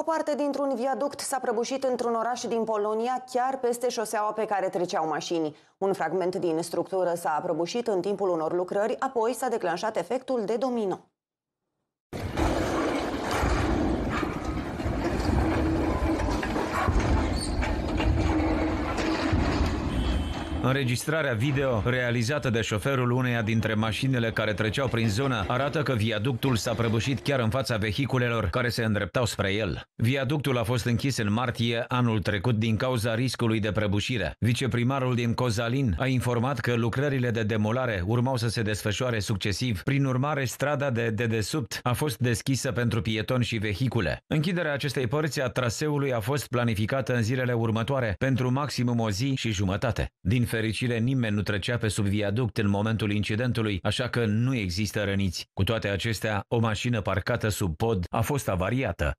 O parte dintr-un viaduct s-a prăbușit într-un oraș din Polonia, chiar peste șoseaua pe care treceau mașini. Un fragment din structură s-a prăbușit în timpul unor lucrări, apoi s-a declanșat efectul de domino. Înregistrarea video realizată de șoferul uneia dintre mașinile care treceau prin zonă arată că viaductul s-a prăbușit chiar în fața vehiculelor care se îndreptau spre el. Viaductul a fost închis în martie anul trecut din cauza riscului de prăbușire. Viceprimarul din Cozalin a informat că lucrările de demolare urmau să se desfășoare succesiv, prin urmare strada de dedesubt a fost deschisă pentru pietoni și vehicule. Închiderea acestei părți a traseului a fost planificată în zilele următoare pentru maximum o zi și jumătate. Din fericire, nimeni nu trecea pe sub viaduct în momentul incidentului, așa că nu există răniți. Cu toate acestea, o mașină parcată sub pod a fost avariată.